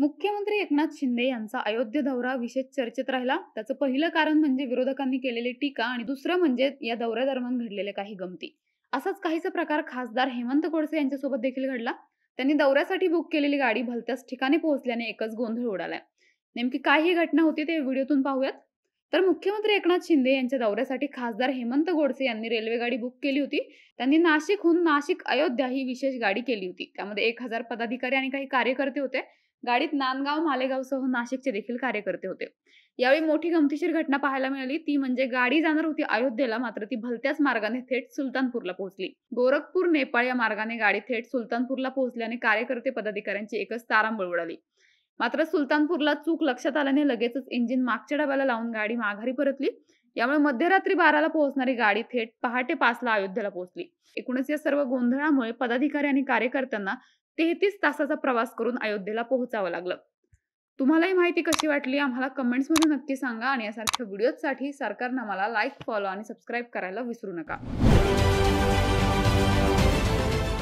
मुख्यमंत्री एकनाथ शिंदे यांचा अयोध्या दौरा विशेष चर्चेत राहिला त्याचं पहिलं कारण म्हणजे विरोधकांनी केलेली टीका आणि दुसरं म्हणजे या दौऱ्यादरम्यान घडलेले काही गमती असाच काहीचा प्रकार खासदार हेमंत गोडसे यांच्यासोबत देखील घडला त्यांनी दौऱ्यासाठी बुक केलेली गाडी भलत्याच ठिकाणी पोहोचल्याने एकच गोंधळ उडालाय नेमकी काय ही घटना होती ते व्हिडिओतून पाहूयात तर मुख्यमंत्री एकनाथ शिंदे यांच्या दौऱ्यासाठी खासदार हेमंत गोडसे यांनी रेल्वे गाडी बुक केली होती त्यांनी नाशिकहून नाशिक अयोध्या ही विशेष गाडी केली होती त्यामध्ये एक हजार पदाधिकारी आणि काही कार्यकर्ते होते गाडीत नांदगाव मालेगावसह नाशिकचे देखील कार्यकर्ते होते यावेळी मोठी गमतीशीर घटना पाहायला मिळाली ती म्हणजे गाडी जाणार होती अयोध्येला मात्र ती भलत्याच मार्गाने थेट सुलतानपूरला पोहोचली गोरखपूर नेपाळ या मार्गाने गाडी थेट सुलतानपूरला पोहोचल्याने कार्यकर्ते पदाधिकाऱ्यांची एकच तारांबळ उडाली मात्र सुलतानपूरला चूक लक्षात आल्याने लगेचच इंजिन मागच्या डब्याला लावून गाडी माघारी परतली यामुळे मध्यरात्री बाराला पोहोचणारी गाडी थेट पहाटे ला अयोध्येला पोहोचली एकूणच या सर्व गोंधळामुळे पदाधिकारी आणि कार्यकर्त्यांना तेहतीस तासाचा प्रवास करून अयोध्येला पोहोचावं लागलं तुम्हाला ही माहिती कशी वाटली आम्हाला कमेंट्स मध्ये नक्की सांगा आणि यासारख्या व्हिडिओसाठी सरकारनं आम्हाला लाईक फॉलो आणि सबस्क्राईब करायला विसरू नका